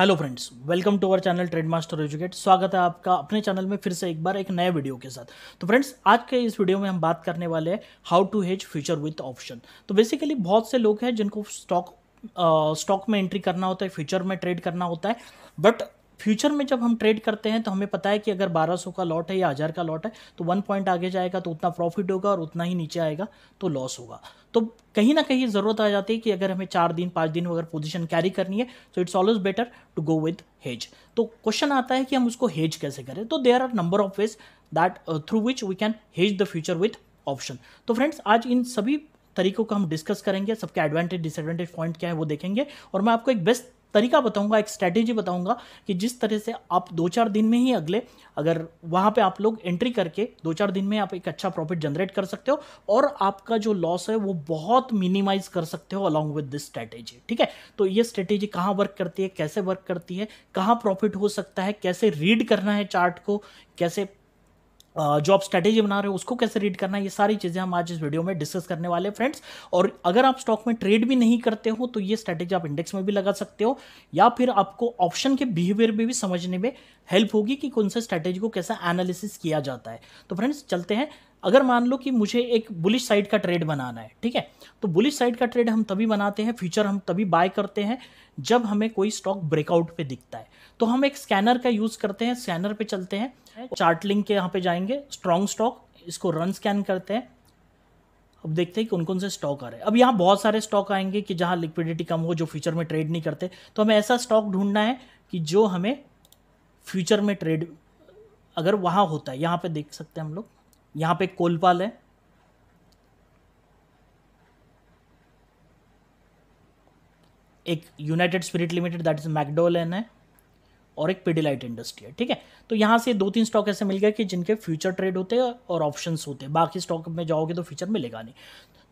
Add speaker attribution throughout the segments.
Speaker 1: Hello friends welcome to our channel trade master educate स्वागत है आपका अपने चैनल में फिर से एक बार एक नए वीडियो के साथ तो फ्रेंड्स आज के इस वीडियो में हम बात करने वाले हैं how to hedge future with option तो बेसिकली बहुत से लोग हैं जिनको स्टॉक स्टॉक में एंट्री करना होता है फ्यूचर में ट्रेड करना होता है बट फ्यूचर में जब हम ट्रेड करते हैं तो हमें पता है कि अगर 1200 का लॉट है या हज़ार का लॉट है तो वन पॉइंट आगे जाएगा तो उतना प्रॉफिट होगा और उतना ही नीचे आएगा तो लॉस होगा तो कहीं ना कहीं ज़रूरत आ जाती है कि अगर हमें चार दिन पाँच दिन अगर पोजिशन कैरी करनी है तो it's always better to go with hedge तो क्वेश्चन आता है कि हम उसको हेज कैसे करें तो there are number of ways that through which we can hedge the future with option तो फ्रेंड्स आज इन सभी तरीकों को हम डिस्कस करेंगे सबके एडवांटेज डिसएडवांटेज पॉइंट क्या है वो देखेंगे और मैं आपको एक बेस्ट तरीका बताऊंगा एक स्ट्रैटेजी बताऊंगा कि जिस तरह से आप दो चार दिन में ही अगले अगर वहाँ पे आप लोग एंट्री करके दो चार दिन में आप एक अच्छा प्रॉफिट जनरेट कर सकते हो और आपका जो लॉस है वो बहुत मिनिमाइज कर सकते हो अलॉन्ग विद दिस स्ट्रैटेजी ठीक है तो ये स्ट्रैटेजी कहाँ वर्क करती है कैसे वर्क करती है कहाँ प्रॉफिट हो सकता है कैसे रीड करना है चार्ट को कैसे जॉब स्ट्रैटेजी बना रहे हो उसको कैसे रीड करना है ये सारी चीज़ें हम आज इस वीडियो में डिस्कस करने वाले हैं फ्रेंड्स और अगर आप स्टॉक में ट्रेड भी नहीं करते हो तो ये स्ट्रैटेजी आप इंडेक्स में भी लगा सकते हो या फिर आपको ऑप्शन के बिहेवियर में भी समझने में हेल्प होगी कि कौन से स्ट्रैटेजी को कैसा एनालिसिस किया जाता है तो फ्रेंड्स चलते हैं अगर मान लो कि मुझे एक बुलिश साइड का ट्रेड बनाना है ठीक है तो बुलिश साइड का ट्रेड हम तभी बनाते हैं फ्यूचर हम तभी बाय करते हैं जब हमें कोई स्टॉक ब्रेकआउट पे दिखता है तो हम एक स्कैनर का यूज़ करते हैं स्कैनर पे चलते हैं चार्टलिंग के यहाँ पे जाएंगे स्ट्रॉन्ग स्टॉक इसको रन स्कैन करते हैं अब देखते हैं कि कौन कौन से स्टॉक आ रहे हैं अब यहाँ बहुत सारे स्टॉक आएंगे कि जहाँ लिक्विडिटी कम हो जो फ्यूचर में ट्रेड नहीं करते तो हमें ऐसा स्टॉक ढूंढना है कि जो हमें फ्यूचर में ट्रेड अगर वहाँ होता है यहाँ पे देख सकते हैं हम लोग यहाँ पे कोलपाल है एक United Spirit Limited that is McDowell's है और एक पिडिलाइट इंडस्ट्री है ठीक है तो यहाँ से दो तीन स्टॉक ऐसे मिल गए कि जिनके फ्यूचर ट्रेड होते हैं और ऑप्शन होते हैं बाकी स्टॉक में जाओगे तो फ्यूचर मिलेगा नहीं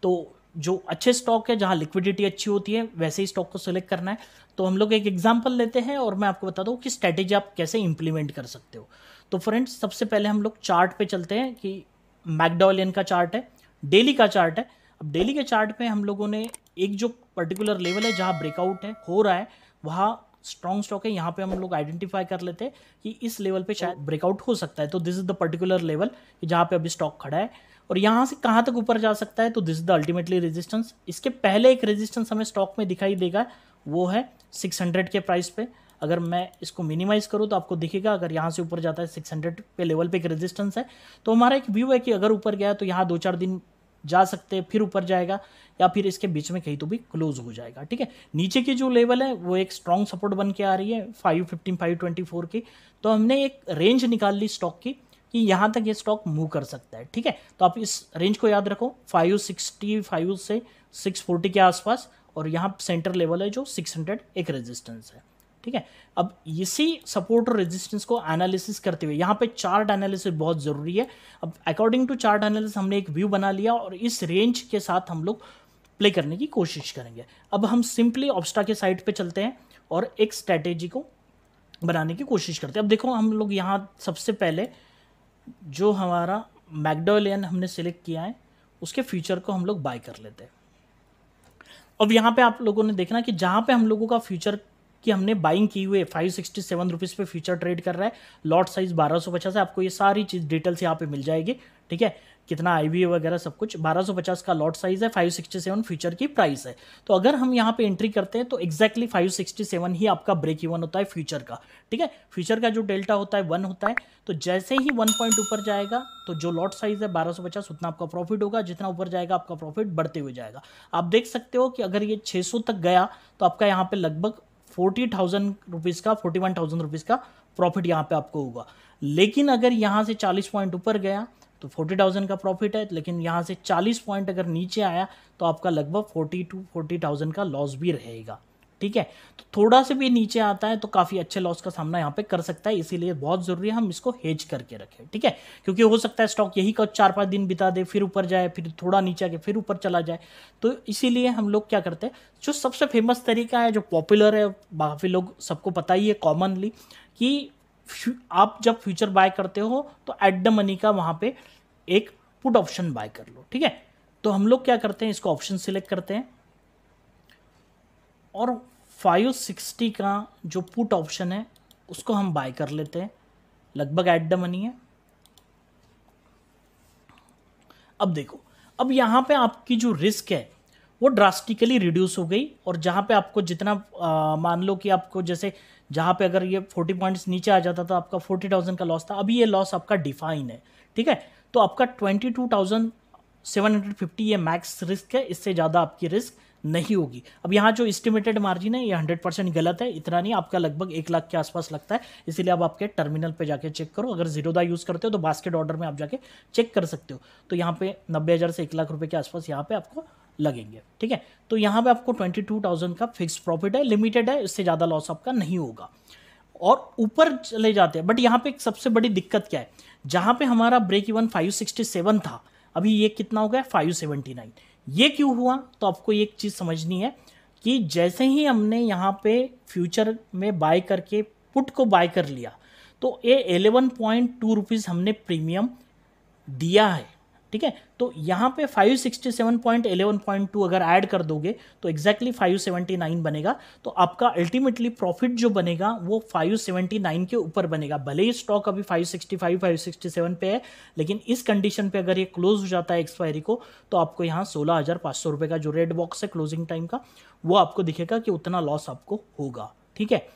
Speaker 1: तो जो अच्छे स्टॉक है जहाँ लिक्विडिटी अच्छी होती है वैसे ही स्टॉक को सिलेक्ट करना है तो हम लोग एक एग्जाम्पल लेते हैं और मैं आपको बता दूँ कि स्ट्रैटेजी आप कैसे इम्प्लीमेंट कर सकते हो तो फ्रेंड्स सबसे पहले हम लोग चार्ट पे चलते हैं कि मैकडोलियन का चार्ट है डेली का चार्ट है अब डेली के चार्ट पे हम लोगों ने एक जो पर्टिकुलर लेवल है जहाँ ब्रेकआउट है हो रहा है वहाँ स्ट्रॉन्ग स्टॉक है यहाँ पे हम लोग आइडेंटिफाई कर लेते हैं कि इस लेवल पे तो शायद ब्रेकआउट हो सकता है तो this is the particular level जहाँ पे अभी स्टॉक खड़ा है और यहाँ से कहाँ तक ऊपर जा सकता है तो this is the ultimately resistance इसके पहले एक रेजिस्टेंस हमें स्टॉक में दिखाई देगा वो है सिक्स हंड्रेड के प्राइस पे अगर मैं इसको मिनिमाइज करूँ तो आपको दिखेगा अगर यहाँ से ऊपर जाता है सिक्स हंड्रेड पे लेवल पे एक रेजिस्टेंस है तो हमारा एक व्यू है कि अगर ऊपर गया तो यहाँ दो चार दिन जा सकते हैं फिर ऊपर जाएगा या फिर इसके बीच में कहीं तो भी क्लोज हो जाएगा ठीक है नीचे की जो लेवल है वो एक स्ट्रॉन्ग सपोर्ट बन के आ रही है five fifteen five twenty four की तो हमने एक रेंज निकाल ली स्टॉक की कि यहाँ तक ये स्टॉक मूव कर सकता है ठीक है तो आप इस रेंज को याद रखो फाइव सिक्सटी फाइव से सिक्स फोर्टी के आसपास और यहाँ सेंटर लेवल है जो सिक्स हंड्रेड एक रेजिस्टेंस है ठीक है अब इसी सपोर्ट और रेजिस्टेंस को एनालिसिस करते हुए यहाँ पे चार्ट एनालिसिस बहुत ज़रूरी है अब अकॉर्डिंग टू चार्ट एनालिसिस हमने एक व्यू बना लिया और इस रेंज के साथ हम लोग प्ले करने की कोशिश करेंगे अब हम सिंपली ऑब्स्टा के साइड पर चलते हैं और एक स्ट्रैटेजी को बनाने की कोशिश करते हैं अब देखो हम लोग यहाँ सबसे पहले जो हमारा मैकडोलियन हमने सेलेक्ट किया है उसके फ्यूचर को हम लोग बाय कर लेते हैं अब यहाँ पे आप लोगों ने देखना कि जहाँ पे हम लोगों का फ्यूचर कि हमने बाइंग की हुई फाइव सिक्सटी सेवन रुपीज़ पे फ्यूचर ट्रेड कर रहा है लॉट साइज़ बारह सौ पचास है आपको ये सारी चीज़ डिटेल्स यहाँ पे मिल जाएगी ठीक है कितना आई वगैरह सब कुछ 1250 का लॉट साइज़ है 567 फ्यूचर की प्राइस है तो अगर हम यहाँ पे एंट्री करते हैं तो एक्जैक्टली exactly 567 ही आपका ब्रेक इवन होता है फ्यूचर का ठीक है फ्यूचर का जो डेल्टा होता है वन होता है तो जैसे ही वन पॉइंट ऊपर जाएगा तो जो लॉट साइज़ है 1250 उतना आपका प्रॉफिट होगा जितना ऊपर जाएगा आपका प्रॉफिट बढ़ते हुए जाएगा आप देख सकते हो कि अगर ये छः तक गया तो आपका यहाँ पे लगभग फोर्टी थाउजेंड रुपीज़ का फोर्टी वन थाउजेंड रुपीज़ का प्रॉफिट यहाँ पे आपको होगा लेकिन अगर यहाँ से चालीस पॉइंट ऊपर गया तो फोर्टी थाउजेंड का प्रॉफिट है लेकिन यहाँ से चालीस पॉइंट अगर नीचे आया तो आपका लगभग फोर्टी टू फोर्टी थाउजेंड का लॉस भी रहेगा ठीक है तो थोड़ा सा भी नीचे आता है तो काफ़ी अच्छे लॉस का सामना यहाँ पे कर सकता है इसीलिए बहुत ज़रूरी है हम इसको हेज करके रखें ठीक है क्योंकि हो सकता है स्टॉक यही का चार पाँच दिन बिता दे फिर ऊपर जाए फिर थोड़ा नीचे आके फिर ऊपर चला जाए तो इसीलिए हम लोग क्या करते हैं जो सबसे फेमस तरीका है जो पॉपुलर है काफ़ी लोग सबको पता ही है कॉमनली कि आप जब फ्यूचर बाय करते हो तो एट द मनी का वहाँ पे एक पुट ऑप्शन बाय कर लो ठीक है तो हम लोग क्या करते हैं इसको ऑप्शन सिलेक्ट करते हैं और 560 का जो पुट ऑप्शन है उसको हम बाय कर लेते हैं लगभग एट द मनी है अब देखो अब यहाँ पे आपकी जो रिस्क है वो ड्रास्टिकली रिड्यूस हो गई और जहाँ पे आपको जितना आ, मान लो कि आपको जैसे जहाँ पे अगर ये फोर्टी पॉइंट्स नीचे आ जाता तो आपका फोर्टी थाउजेंड का लॉस था अभी ये लॉस आपका डिफाइन है ठीक है तो आपका twenty two thousand seven hundred fifty ये मैक्स रिस्क है इससे ज़्यादा आपकी रिस्क नहीं होगी अब यहाँ जो एस्टिमेटेड मार्जिन है ये हंड्रेड परसेंट गलत है इतना नहीं आपका लगभग एक लाख के आसपास लगता है इसीलिए आप आपके टर्मिनल पे जाके चेक करो अगर दा यूज़ करते हो तो बास्केट ऑर्डर में आप जाके चेक कर सकते हो तो यहाँ पे नब्बे हज़ार से एक लाख रुपये के आसपास यहाँ पे आपको लगेंगे ठीक है तो यहाँ पे आपको ट्वेंटी टू थाउजेंड का फिक्स प्रॉफिट है लिमिटेड है इससे ज़्यादा लॉस आपका नहीं होगा और ऊपर चले जाते हैं बट यहाँ पे एक सबसे बड़ी दिक्कत क्या है जहाँ पे हमारा ब्रेक इवन फाइव था अभी ये कितना हो गया फाइव ये क्यों हुआ तो आपको एक चीज़ समझनी है कि जैसे ही हमने यहाँ पे फ्यूचर में बाय करके पुट को बाय कर लिया तो ये एलेवन पॉइंट टू रुपीज़ हमने प्रीमियम दिया है ठीक है तो यहाँ पे 567.11.2 अगर ऐड कर दोगे तो एक्जैक्टली exactly 579 बनेगा तो आपका अल्टीमेटली प्रॉफिट जो बनेगा वो 579 के ऊपर बनेगा भले ही स्टॉक अभी 565 567 पे है लेकिन इस कंडीशन पे अगर ये क्लोज हो जाता है एक्सपायरी को तो आपको यहाँ सोलह का जो रेड बॉक्स है क्लोजिंग टाइम का वो आपको दिखेगा कि उतना लॉस आपको होगा ठीक है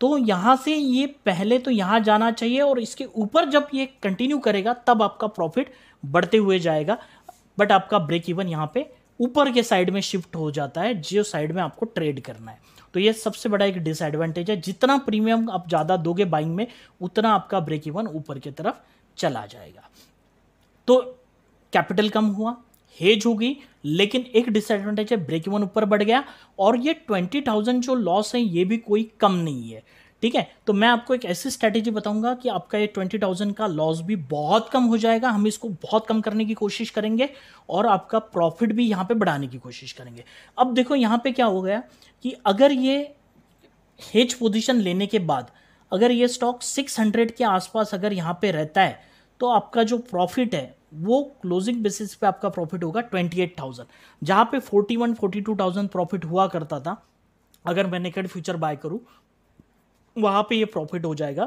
Speaker 1: तो यहाँ से ये पहले तो यहाँ जाना चाहिए और इसके ऊपर जब ये कंटिन्यू करेगा तब आपका प्रॉफिट बढ़ते हुए जाएगा बट आपका ब्रेक इवन यहाँ पे ऊपर के साइड में शिफ्ट हो जाता है जो साइड में आपको ट्रेड करना है तो ये सबसे बड़ा एक डिसएडवांटेज है जितना प्रीमियम आप ज़्यादा दोगे बाइंग में उतना आपका ब्रेक इवन ऊपर की तरफ चला जाएगा तो कैपिटल कम हुआ हेज होगी लेकिन एक डिसएडवांटेज है ब्रेक इवन ऊपर बढ़ गया और ये ट्वेंटी थाउजेंड जो लॉस है ये भी कोई कम नहीं है ठीक है तो मैं आपको एक ऐसी स्ट्रैटेजी बताऊंगा कि आपका ये ट्वेंटी थाउजेंड का लॉस भी बहुत कम हो जाएगा हम इसको बहुत कम करने की कोशिश करेंगे और आपका प्रॉफिट भी यहाँ पे बढ़ाने की कोशिश करेंगे अब देखो यहाँ पे क्या हो गया कि अगर ये हेज पोजीशन लेने के बाद अगर ये स्टॉक सिक्स हंड्रेड के आसपास अगर यहाँ पे रहता है तो आपका जो प्रॉफिट है वो क्लोजिंग बेसिस पे आपका प्रॉफिट होगा ट्वेंटी एट थाउजेंड जहाँ पे टू थाउजेंड प्रॉफिट हुआ करता था अगर मैं नेकेड फ्यूचर बाय करूँ वहां पे ये प्रॉफिट हो जाएगा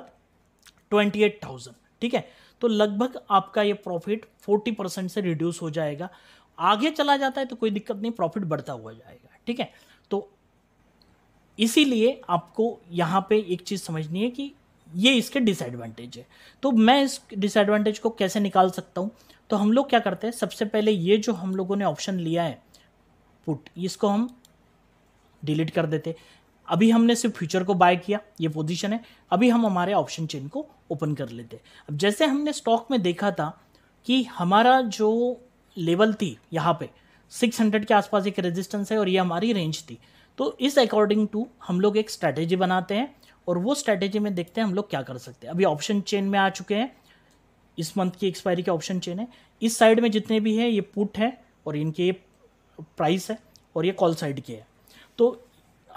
Speaker 1: ट्वेंटी एट थाउजेंड ठीक है तो लगभग आपका ये प्रॉफिट फोर्टी परसेंट से रिड्यूस हो जाएगा आगे चला जाता है तो कोई दिक्कत नहीं प्रॉफिट बढ़ता हुआ जाएगा ठीक है तो इसीलिए आपको यहाँ पे एक चीज़ समझनी है कि ये इसके डिसएडवांटेज है तो मैं इस डिसएडवांटेज को कैसे निकाल सकता हूँ तो हम लोग क्या करते हैं सबसे पहले ये जो हम लोगों ने ऑप्शन लिया है पुट इसको हम डिलीट कर देते अभी हमने सिर्फ फ्यूचर को बाय किया ये पोजीशन है अभी हम हमारे ऑप्शन चेन को ओपन कर लेते अब जैसे हमने स्टॉक में देखा था कि हमारा जो लेवल थी यहाँ पे 600 के आसपास एक रेजिस्टेंस है और ये हमारी रेंज थी तो इस अकॉर्डिंग टू हम लोग एक स्ट्रैटेजी बनाते हैं और वो स्ट्रैटेजी में देखते हैं हम लोग क्या कर सकते हैं अभी ऑप्शन चेन में आ चुके हैं इस मंथ की एक्सपायरी के ऑप्शन चेन है इस साइड में जितने भी हैं ये पुट है और इनके प्राइस है और ये कॉल साइड के हैं तो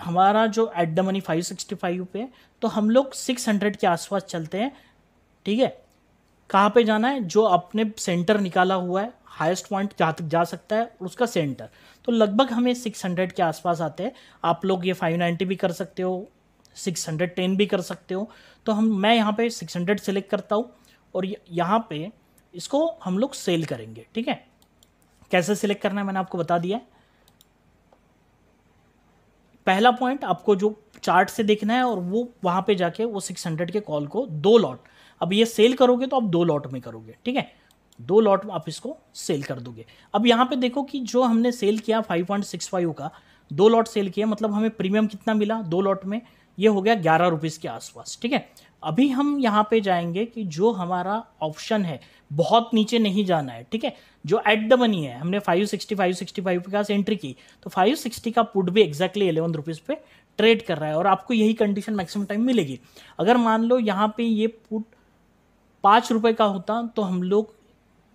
Speaker 1: हमारा जो at the money five sixty five पे तो हम लोग सिक्स हंड्रेड के आसपास चलते हैं ठीक है कहाँ पे जाना है जो अपने सेंटर निकाला हुआ है हाईएस्ट पॉइंट जहाँ तक जा सकता है उसका सेंटर तो लगभग हमें सिक्स हंड्रेड के आसपास आते हैं आप लोग ये फाइव नाइन्टी भी कर सकते हो सिक्स हंड्रेड टेन भी कर सकते हो तो हम मैं यहाँ पे सिक्स हंड्रेड सेलेक्ट करता हूँ और यहाँ पे इसको हम लोग सेल करेंगे ठीक है कैसे सिलेक्ट करना है मैंने आपको बता दिया है पहला पॉइंट आपको जो चार्ट से देखना है और वो वहाँ पे जाके वो 600 के कॉल को दो लॉट अब ये सेल करोगे तो आप दो लॉट में करोगे ठीक है दो लॉट आप इसको सेल कर दोगे अब यहाँ पे देखो कि जो हमने सेल किया 5.65 का दो लॉट सेल किया मतलब हमें प्रीमियम कितना मिला दो लॉट में ये हो गया ग्यारह रुपीज़ के आसपास ठीक है अभी हम यहाँ पे जाएंगे कि जो हमारा ऑप्शन है बहुत नीचे नहीं जाना है ठीक है जो एट द मनी है हमने 560 565 के पास एंट्री की तो 560 का पुट भी एक्जैक्टली एलेवन रुपीज़ पे ट्रेड कर रहा है और आपको यही कंडीशन मैक्सिमम टाइम मिलेगी अगर मान लो यहाँ पे ये पुट पाँच रुपये का होता तो हम लोग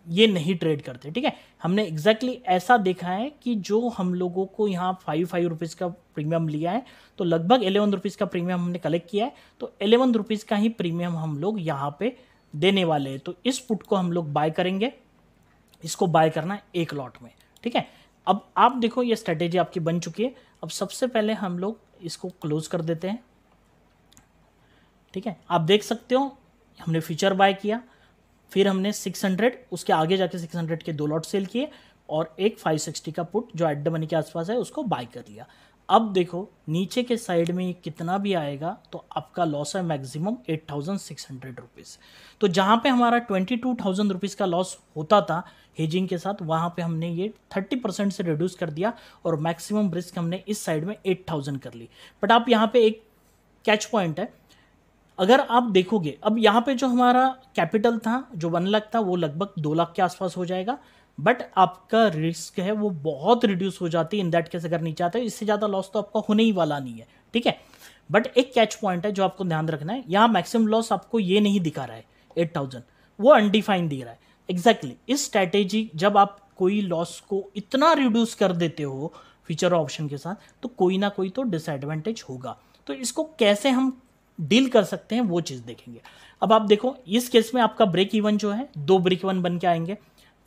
Speaker 1: ये नहीं ट्रेड करते ठीक है हमने एग्जैक्टली exactly ऐसा देखा है कि जो हम लोगों को यहाँ फाइव फाइव रुपीज़ का प्रीमियम लिया है तो लगभग एलेवन रुपीज़ का प्रीमियम हमने कलेक्ट किया है तो एलेवन रुपीज़ का ही प्रीमियम हम लोग यहाँ पे देने वाले हैं तो इस पुट को हम लोग बाय करेंगे इसको बाय करना है एक लॉट में ठीक है अब आप देखो ये स्ट्रेटेजी आपकी बन चुकी है अब सबसे पहले हम लोग इसको क्लोज कर देते हैं ठीक है आप देख सकते हो हमने फ्यूचर बाय किया फिर हमने 600 उसके आगे जाके 600 के दो लॉट सेल किए और एक 560 का पुट जो एड मनी के आसपास है उसको बाय कर लिया अब देखो नीचे के साइड में कितना भी आएगा तो आपका लॉस है maximum eight thousand six hundred rupees तो जहाँ पे हमारा ट्वेंटी टू थाउजेंड रुपीज़ का लॉस होता था हेजिंग के साथ वहाँ पे हमने ये थर्टी परसेंट से रिड्यूस कर दिया और मैक्सिमम रिस्क हमने इस साइड में एट थाउजेंड कर ली बट आप यहाँ पे एक कैच पॉइंट है अगर आप देखोगे अब यहाँ पे जो हमारा कैपिटल था जो वन लाख था वो लगभग दो लाख के आसपास हो जाएगा बट आपका रिस्क है वो बहुत रिड्यूस हो जाती है इन दैट केस अगर नीचे आता हो इससे ज़्यादा लॉस तो आपका होने ही वाला नहीं है ठीक है बट एक कैच पॉइंट है जो आपको ध्यान रखना है यहाँ मैक्सिमम लॉस आपको ये नहीं दिखा रहा है एट थाउजेंड वो अनडिफाइन दिख रहा है एग्जैक्टली exactly. इस स्ट्रैटेजी जब आप कोई लॉस को इतना रिड्यूस कर देते हो फ्यूचर ऑप्शन के साथ तो कोई ना कोई तो डिसएडवांटेज होगा तो इसको कैसे हम डील कर सकते हैं वो चीज़ देखेंगे अब आप देखो इस केस में आपका ब्रेक इवन जो है दो ब्रेक इवन बन के आएंगे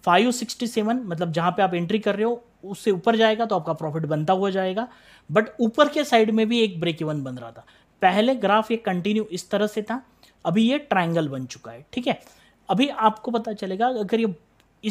Speaker 1: 567 मतलब जहां पे आप एंट्री कर रहे हो उससे ऊपर जाएगा तो आपका प्रॉफिट बनता हुआ जाएगा बट ऊपर के साइड में भी एक ब्रेक इवन बन रहा था पहले ग्राफ ये कंटिन्यू इस तरह से था अभी ये ट्राइंगल बन चुका है ठीक है अभी आपको पता चलेगा अगर ये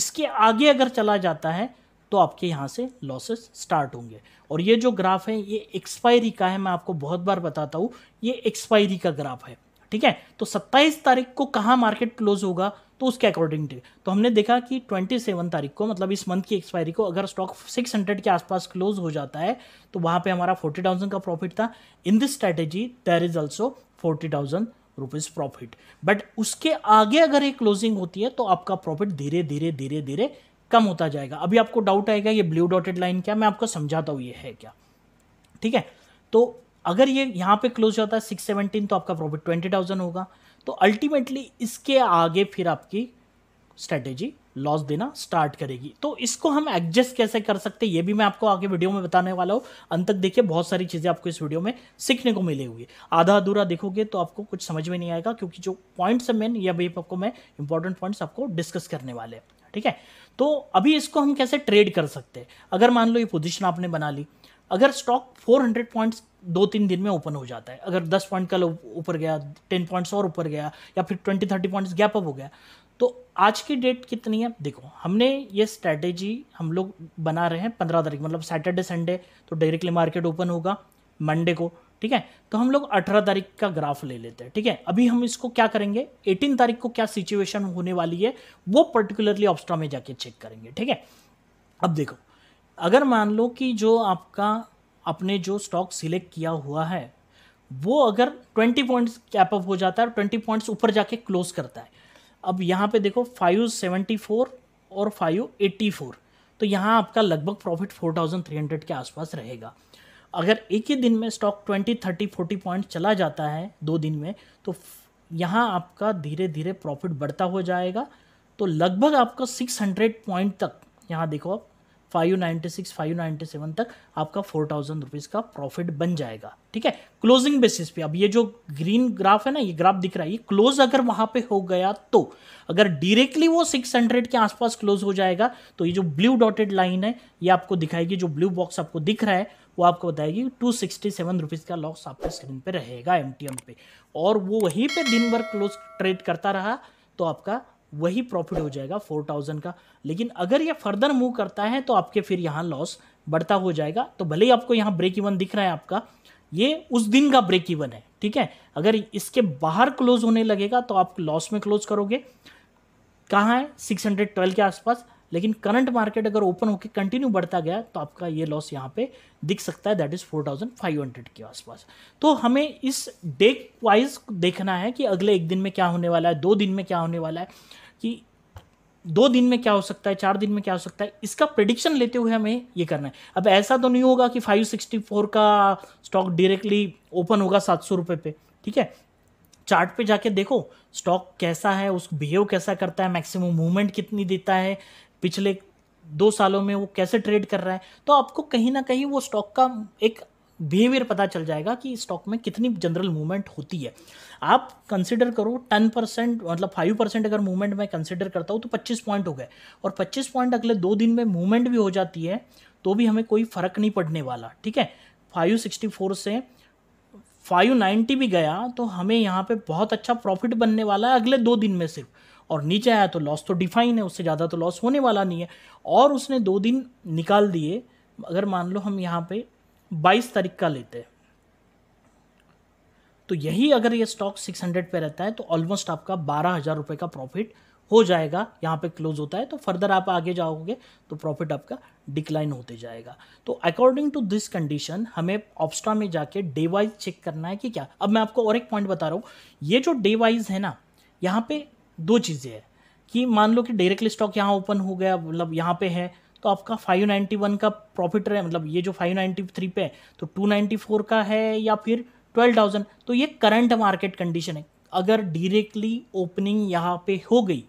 Speaker 1: इसके आगे अगर चला जाता है तो आपके यहाँ से लॉसेस स्टार्ट होंगे और ये जो ग्राफ है ये एक्सपायरी का है मैं आपको बहुत बार बताता हूँ ये एक्सपायरी का ग्राफ है ठीक है तो 27 तारीख को कहाँ मार्केट क्लोज होगा तो उसके अकॉर्डिंग तो हमने देखा कि 27 तारीख को मतलब इस मंथ की एक्सपायरी को अगर स्टॉक 600 के आसपास क्लोज हो जाता है तो वहाँ पे हमारा 40,000 का प्रॉफिट था in this strategy there is also 40,000 rupees profit but उसके आगे अगर ये क्लोजिंग होती है तो आपका प्रॉफिट धीरे धीरे धीरे धीरे कम होता जाएगा अभी आपको डाउट आएगा ये ब्लू डॉटेड लाइन क्या मैं आपको समझाता हूँ ये है क्या ठीक है तो अगर ये यहाँ पे क्लोज होता है सिक्स सेवनटीन तो आपका प्रॉफिट ट्वेंटी थाउजेंड होगा तो अल्टीमेटली इसके आगे फिर आपकी स्ट्रेटेजी लॉस देना स्टार्ट करेगी तो इसको हम एडजस्ट कैसे कर सकते हैं ये भी मैं आपको आगे वीडियो में बताने वाला हूँ अंत तक देखिए बहुत सारी चीज़ें आपको इस वीडियो में सीखने को मिले हुई आधा अधूरा देखोगे तो आपको कुछ समझ में नहीं आएगा क्योंकि जो पॉइंट्स हैं मेन या भी आपको मैं इंपॉर्टेंट पॉइंट्स आपको डिस्कस करने वाले हैं ठीक है तो अभी इसको हम कैसे ट्रेड कर सकते हैं अगर मान लो ये पोजिशन आपने बना ली अगर स्टॉक 400 पॉइंट्स दो तीन दिन में ओपन हो जाता है अगर 10 पॉइंट कल ऊपर गया 10 पॉइंट्स और ऊपर गया या फिर 20 30 पॉइंट्स गैप अप हो गया तो आज की डेट कितनी है देखो हमने ये स्ट्रैटेजी हम लोग बना रहे हैं पंद्रह तारीख मतलब सैटरडे संडे तो डायरेक्टली मार्केट ओपन होगा मंडे को ठीक है तो हम लोग अठारह तारीख का ग्राफ ले लेते हैं ठीक है अभी हम इसको क्या करेंगे एटीन तारीख को क्या सिचुएशन होने वाली है वो पर्टिकुलरली ऑप्स्ट्रा में जाके चेक करेंगे ठीक है अब देखो अगर मान लो कि जो आपका आपने जो स्टॉक सिलेक्ट किया हुआ है वो अगर ट्वेंटी पॉइंट्स कैप अप हो जाता है और ट्वेंटी पॉइंट्स ऊपर जाके क्लोज करता है अब यहाँ पे देखो फाइव सेवेंटी फोर और फाइव एट्टी फोर तो यहाँ आपका लगभग profit four thousand three hundred के आसपास रहेगा अगर एक ही दिन में stock twenty thirty forty point चला जाता है दो दिन में तो यहाँ आपका धीरे धीरे प्रॉफिट बढ़ता हो जाएगा तो लगभग आपका सिक्स हंड्रेड पॉइंट तक यहाँ देखो आप 596 597 तक आपका फोर थाउजेंड रुपीज़ का प्रॉफिट बन जाएगा ठीक है क्लोजिंग बेसिस पे अब ये जो ग्रीन ग्राफ है ना ये ग्राफ दिख रहा है ये क्लोज अगर वहाँ पे हो गया तो अगर डायरेक्टली वो 600 के आसपास क्लोज हो जाएगा तो ये जो ब्लू डॉटेड लाइन है ये आपको दिखाएगी जो ब्लू बॉक्स आपको दिख रहा है वो आपको बताएगी टू सिक्सटी सेवन रुपीज़ का लॉस आपके स्क्रीन पे रहेगा एम पे और वो वहीं पे दिन भर क्लोज ट्रेड करता रहा तो आपका वही प्रॉफिट हो जाएगा फोर थाउजेंड का लेकिन अगर ये फर्दर मूव करता है तो आपके फिर यहाँ लॉस बढ़ता हो जाएगा तो भले ही आपको यहाँ ब्रेक इवन दिख रहा है आपका ये उस दिन का ब्रेक इवन है ठीक है अगर इसके बाहर क्लोज होने लगेगा तो आप लॉस में क्लोज करोगे कहाँ है सिक्स के आसपास लेकिन करंट मार्केट अगर ओपन होकर कंटिन्यू बढ़ता गया तो आपका ये लॉस यहाँ पे दिख सकता है that is four thousand five hundred के आसपास तो हमें इस डे वाइज देखना है कि अगले एक दिन में क्या होने वाला है दो दिन में क्या होने वाला है कि दो दिन में क्या हो सकता है चार दिन में क्या हो सकता है इसका प्रडिक्शन लेते हुए हमें ये करना है अब ऐसा तो नहीं होगा कि 564 का स्टॉक डायरेक्टली ओपन होगा सात सौ रुपये पे ठीक है चार्ट पे जाके देखो स्टॉक कैसा है उस बिहेव कैसा करता है मैक्सिमम मूवमेंट कितनी देता है पिछले दो सालों में वो कैसे ट्रेड कर रहा है तो आपको कहीं ना कहीं वो स्टॉक का एक बिहेवियर पता चल जाएगा कि स्टॉक में कितनी जनरल मूवमेंट होती है आप कंसिडर करो टेन परसेंट मतलब फाइव परसेंट अगर मूवमेंट मैं कंसिडर करता हूँ तो पच्चीस पॉइंट हो गए और पच्चीस पॉइंट अगले दो दिन में मूवमेंट भी हो जाती है तो भी हमें कोई फ़र्क नहीं पड़ने वाला ठीक है फाइव सिक्सटी फोर से फाइव नाइन्टी भी गया तो हमें यहाँ पे बहुत अच्छा प्रॉफिट बनने वाला है अगले दो दिन में सिर्फ और नीचे आया तो लॉस तो डिफाइन है उससे ज़्यादा तो लॉस होने वाला नहीं है और उसने दो दिन निकाल दिए अगर मान लो हम यहाँ पे बाईस तारीख का लेते हैं तो यही अगर ये स्टॉक 600 पे रहता है तो ऑलमोस्ट आपका बारह हज़ार रुपये का प्रॉफिट हो जाएगा यहाँ पे क्लोज होता है तो फर्दर आप आगे जाओगे तो प्रॉफिट आपका डिक्लाइन होते जाएगा तो अकॉर्डिंग टू दिस कंडीशन हमें ऑप्स्ट्रा में जाके डे वाइज चेक करना है कि क्या अब मैं आपको और एक पॉइंट बता रहा हूँ ये जो डे वाइज है ना यहाँ पे दो चीज़ें हैं कि मान लो कि डायरेक्टली स्टॉक यहाँ ओपन हो गया मतलब यहाँ पे है तो आपका 591 का प्रॉफिट रहे मतलब ये जो 593 पे है तो 294 का है या फिर 12,000 तो ये करंट मार्केट कंडीशन है अगर डायरेक्टली ओपनिंग यहाँ पे हो गई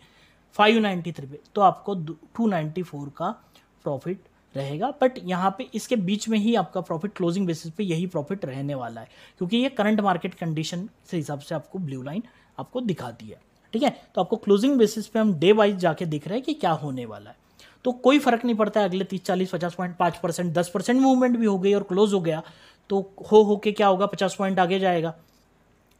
Speaker 1: 593 पे तो आपको 294 का प्रॉफिट रहेगा बट यहाँ पे इसके बीच में ही आपका प्रॉफिट क्लोजिंग बेसिस पे यही प्रॉफिट रहने वाला है क्योंकि ये करंट मार्केट कंडीशन से हिसाब से आपको ब्लू लाइन आपको दिखाती है ठीक है तो आपको क्लोजिंग बेसिस पे हम डे वाइज जाके देख रहे हैं कि क्या होने वाला है तो कोई फर्क नहीं पड़ता है अगले तीस चालीस पचास पॉइंट पाँच परसेंट दस परसेंट मूवमेंट भी हो गई और क्लोज हो गया तो हो हो के क्या होगा पचास पॉइंट आगे जाएगा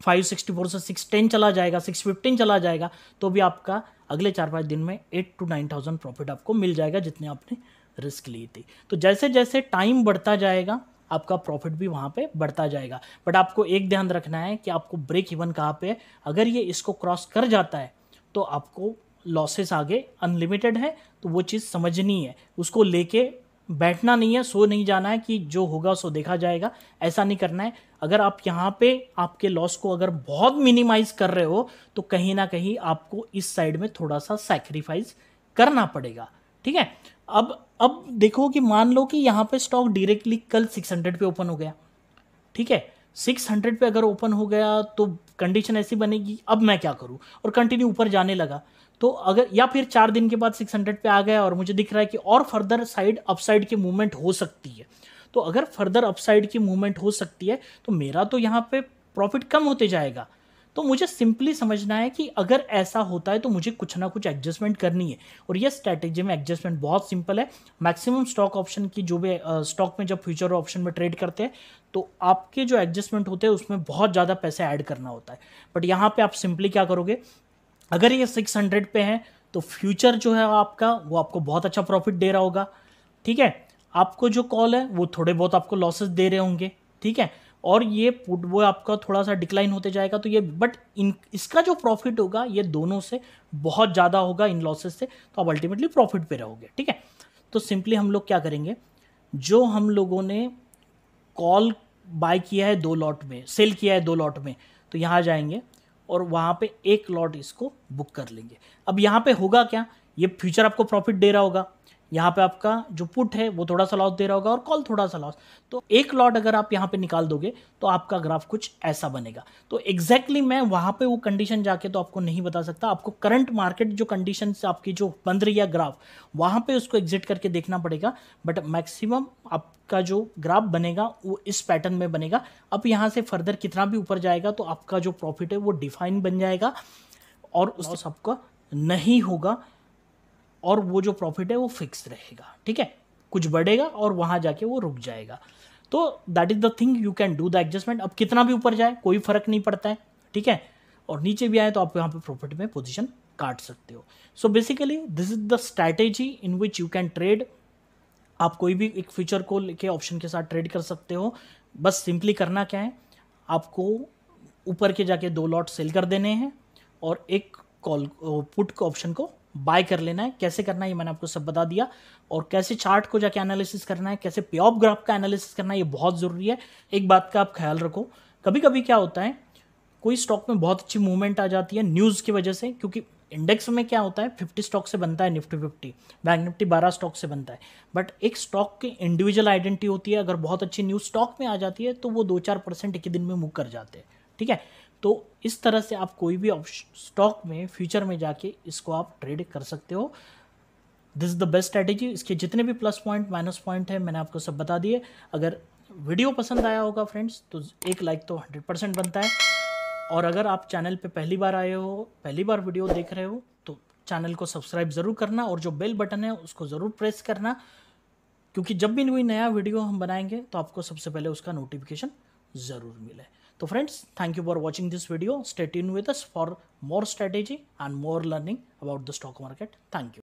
Speaker 1: फाइव सिक्सटी फोर से सिक्स टेन चला जाएगा सिक्स फिफ्टीन चला जाएगा तो भी आपका अगले चार पाँच दिन में eight to nine thousand profit आपको मिल जाएगा जितने आपने रिस्क ली थी तो जैसे जैसे टाइम बढ़ता जाएगा आपका प्रॉफिट भी वहाँ पे बढ़ता जाएगा बट आपको एक ध्यान रखना है कि आपको ब्रेक इवन कहाँ पे अगर ये इसको क्रॉस कर जाता है तो आपको लॉसेस आगे अनलिमिटेड है तो वो चीज़ समझनी है उसको लेके बैठना नहीं है सो नहीं जाना है कि जो होगा सो देखा जाएगा ऐसा नहीं करना है अगर आप यहाँ पे आपके लॉस को अगर बहुत मिनिमाइज कर रहे हो तो कहीं ना कहीं आपको इस साइड में थोड़ा सा सेक्रीफाइस करना पड़ेगा ठीक है अब अब देखो कि मान लो कि यहाँ पे स्टॉक डायरेक्टली कल 600 पे ओपन हो गया ठीक है 600 पे अगर ओपन हो गया तो कंडीशन ऐसी बनेगी अब मैं क्या करूँ और कंटिन्यू ऊपर जाने लगा तो अगर या फिर चार दिन के बाद 600 पे आ गया और मुझे दिख रहा है कि और फर्दर साइड अपसाइड की मूवमेंट हो सकती है तो अगर फर्दर अपसाइड की मूवमेंट हो सकती है तो मेरा तो यहाँ पे प्रॉफिट कम होते जाएगा तो मुझे सिंपली समझना है कि अगर ऐसा होता है तो मुझे कुछ ना कुछ एडजस्टमेंट करनी है और यह स्ट्रैटेजी में एडजस्टमेंट बहुत सिंपल है मैक्सिमम स्टॉक ऑप्शन की जो भी स्टॉक में जब फ्यूचर ऑप्शन में ट्रेड करते हैं तो आपके जो एडजस्टमेंट होते हैं उसमें बहुत ज़्यादा पैसे ऐड करना होता है बट यहाँ पे आप सिंपली क्या करोगे अगर ये सिक्स हंड्रेड पे है तो फ्यूचर जो है आपका वो आपको बहुत अच्छा प्रॉफिट दे रहा होगा ठीक है आपको जो कॉल है वो थोड़े बहुत आपको लॉसेस दे रहे होंगे ठीक है और ये पुट वो आपका थोड़ा सा डिक्लाइन होते जाएगा तो ये बट इन इसका जो प्रॉफिट होगा ये दोनों से बहुत ज़्यादा होगा इन लॉसेस से तो आप अल्टीमेटली प्रॉफिट पे रहोगे ठीक है तो सिंपली हम लोग क्या करेंगे जो हम लोगों ने कॉल बाय किया है दो लॉट में सेल किया है दो लॉट में तो यहाँ जाएंगे और वहाँ पे एक लॉट इसको बुक कर लेंगे अब यहाँ पे होगा क्या ये फ्यूचर आपको प्रॉफिट दे रहा होगा यहाँ पे आपका जो पुट है वो थोड़ा सा लॉस दे रहा होगा और कॉल थोड़ा सा लॉस तो एक लॉट अगर आप यहाँ पे निकाल दोगे तो आपका ग्राफ कुछ ऐसा बनेगा तो एग्जैक्टली exactly मैं वहाँ पे वो कंडीशन जाके तो आपको नहीं बता सकता आपको करंट मार्केट जो कंडीशन आपकी जो बन रही है ग्राफ वहाँ पर उसको एग्जिट करके देखना पड़ेगा बट मैक्सिमम आपका जो ग्राफ बनेगा वो इस पैटर्न में बनेगा अब यहाँ से फर्दर कितना भी ऊपर जाएगा तो आपका जो प्रॉफिट है वो डिफाइन बन जाएगा और उस सबका नहीं होगा और वो जो प्रॉफिट है वो फिक्स रहेगा ठीक है कुछ बढ़ेगा और वहाँ जाके वो रुक जाएगा तो that is the thing you can do the adjustment अब कितना भी ऊपर जाए कोई फ़र्क नहीं पड़ता है ठीक है और नीचे भी आए तो आप यहाँ पे प्रॉफिट में पोजीशन काट सकते हो so basically this is the strategy in which you can trade आप कोई भी एक फ्यूचर को लेके ऑप्शन के साथ ट्रेड कर सकते हो बस सिंपली करना क्या है आपको ऊपर के जाके दो लॉट सेल कर देने हैं और एक कॉल पुट ऑप्शन को बाय कर लेना है कैसे करना है ये मैंने आपको सब बता दिया और कैसे चार्ट को जाके एनालिसिस करना है कैसे पे ऑफ ग्राफ का एनालिसिस करना है ये बहुत ज़रूरी है एक बात का आप ख्याल रखो कभी कभी क्या होता है कोई स्टॉक में बहुत अच्छी मूवमेंट आ जाती है न्यूज़ की वजह से क्योंकि इंडेक्स में क्या होता है फिफ्टी स्टॉक से बनता है निफ्टी फिफ्टी बैंक निफ्टी बारह स्टॉक से बनता है बट एक स्टॉक की इंडिविजुअल आइडेंटिटी होती है अगर बहुत अच्छी न्यूज़ स्टॉक में आ जाती है तो वो दो चार परसेंट एक ही दिन में मूव कर जाते हैं ठीक है तो इस तरह से आप कोई भी स्टॉक में फ्यूचर में जाके इसको आप ट्रेड कर सकते हो this is the best strategy इसके जितने भी प्लस पॉइंट माइनस पॉइंट है मैंने आपको सब बता दिए अगर वीडियो पसंद आया होगा फ्रेंड्स तो एक लाइक तो हंड्रेड परसेंट बनता है और अगर आप चैनल पे पहली बार आए हो पहली बार वीडियो देख रहे हो तो चैनल को सब्सक्राइब ज़रूर करना और जो बेल बटन है उसको ज़रूर प्रेस करना क्योंकि जब भी कोई नया वीडियो हम बनाएंगे तो आपको सबसे पहले उसका नोटिफिकेशन ज़रूर मिले So friends, thank you for watching this video. Stay tuned with us for more strategy and more learning about the stock market. Thank you.